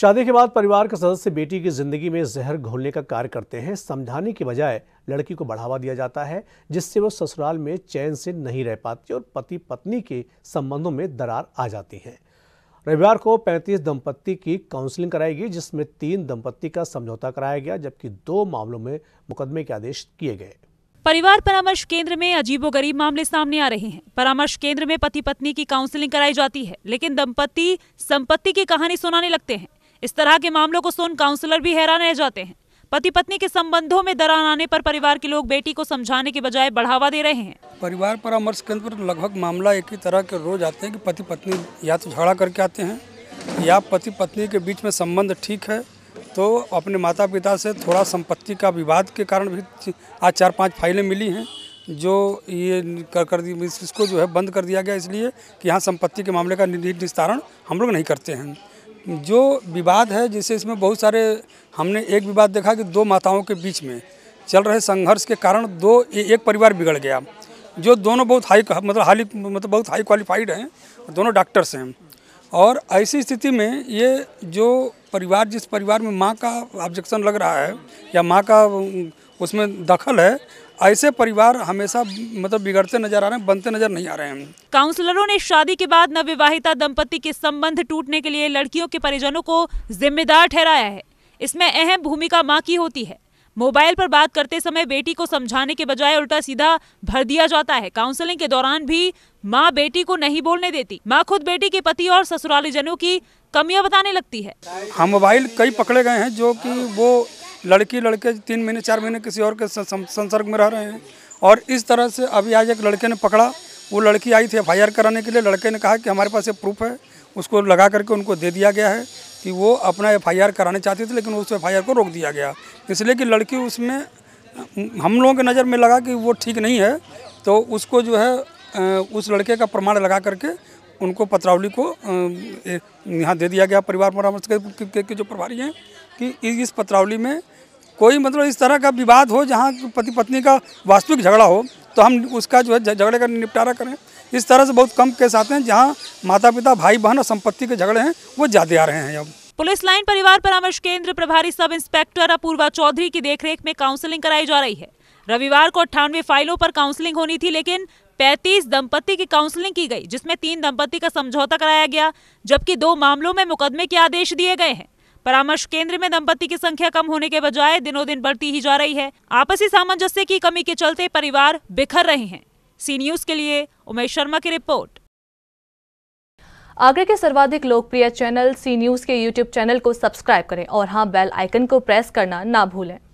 शादी के बाद परिवार के सदस्य बेटी की जिंदगी में जहर घोलने का कार्य करते हैं समझाने की बजाय लड़की को बढ़ावा दिया जाता है जिससे वो ससुराल में चैन से नहीं रह पाती और पति पत्नी के संबंधों में दरार आ जाती है रविवार को 35 दंपत्ति की काउंसलिंग कराई गई जिसमें तीन दंपत्ति का समझौता कराया गया जबकि दो मामलों में मुकदमे के आदेश किए गए परिवार परामर्श केंद्र में अजीबोगरीब मामले सामने आ रहे हैं परामर्श केंद्र में पति पत्नी की काउंसलिंग कराई जाती है लेकिन दंपत्ति संपत्ति की कहानी सुनाने लगते हैं इस तरह के मामलों को सुन काउंसलर भी हैरान रह जाते हैं पति पत्नी के संबंधों में दरार आने पर परिवार के लोग बेटी को समझाने के बजाय बढ़ावा दे रहे हैं परिवार परामर्श केंद्र पर लगभग मामला एक ही तरह के रोज आते हैं कि पति पत्नी या तो झगड़ा करके आते हैं या पति पत्नी के बीच में संबंध ठीक है तो अपने माता पिता से थोड़ा संपत्ति का विवाद के कारण भी आज चार पाँच फाइलें मिली हैं जो ये कर कर दी इसको जो है बंद कर दिया गया इसलिए कि यहाँ संपत्ति के मामले का निस्तारण हम लोग नहीं करते हैं जो विवाद है जैसे इसमें बहुत सारे हमने एक विवाद देखा कि दो माताओं के बीच में चल रहे संघर्ष के कारण दो एक परिवार बिगड़ गया जो दोनों बहुत हाई मतलब हाली मतलब बहुत हाई क्वालिफाइड हैं दोनों डॉक्टर्स हैं और ऐसी स्थिति में ये जो परिवार जिस परिवार में माँ का ऑब्जेक्शन लग रहा है या माँ का उसमें दखल है ऐसे परिवार हमेशा मतलब बिगड़ते नजर आ रहे हैं बनते नजर नहीं आ रहे हैं काउंसलरों ने शादी के बाद नवविवाहिता दंपति के संबंध टूटने के लिए लड़कियों के परिजनों को जिम्मेदार ठहराया है इसमें अहम भूमिका माँ की होती है मोबाइल पर बात करते समय बेटी को समझाने के बजाय उल्टा सीधा भर दिया जाता है काउंसलिंग के दौरान भी माँ बेटी को नहीं बोलने देती माँ खुद बेटी के पति और ससुराली जनों की कमियां बताने लगती है हम हाँ, मोबाइल कई पकड़े गए हैं जो कि वो लड़की लड़के तीन महीने चार महीने किसी और के संसर्ग में रह रहे हैं और इस तरह से अभी आज एक लड़के ने पकड़ा वो लड़की आई थी एफ कराने के लिए लड़के ने कहा कि हमारे पास ये प्रूफ है उसको लगा करके उनको दे दिया गया है कि वो अपना एफ कराने चाहती थी लेकिन उस एफ को रोक दिया गया इसलिए कि लड़की उसमें हम लोगों के नज़र में लगा कि वो ठीक नहीं है तो उसको जो है उस लड़के का प्रमाण लगा करके उनको पत्रावली को यहाँ दे दिया गया परिवार परामर्श के, के जो प्रभारी हैं कि इस पत्रावली में कोई मतलब इस तरह का विवाद हो जहाँ पति पत्नी का वास्तविक झगड़ा हो तो हम उसका जो है झगड़े का निपटारा करें इस तरह से बहुत कम केस आते हैं जहाँ माता पिता भाई बहन और संपत्ति के झगड़े हैं वो ज़्यादा आ रहे हैं अब पुलिस लाइन परिवार परामर्श केंद्र प्रभारी सब इंस्पेक्टर अपूर्वा चौधरी की देखरेख में काउंसलिंग कराई जा रही है रविवार को अट्ठानवे फाइलों पर काउंसलिंग होनी थी लेकिन 35 दंपति की काउंसलिंग की गई जिसमें तीन दंपति का समझौता कराया गया जबकि दो मामलों में मुकदमे के आदेश दिए गए हैं परामर्श केंद्र में दंपति की संख्या कम होने के बजाय दिनों दिन बढ़ती ही जा रही है आपसी सामंजस्य की कमी के चलते परिवार बिखर रहे हैं सी न्यूज के लिए उमेश शर्मा की रिपोर्ट आगरा के सर्वाधिक लोकप्रिय चैनल सी न्यूज के यूट्यूब चैनल को सब्सक्राइब करें और हाँ बेल आइकन को प्रेस करना ना भूलें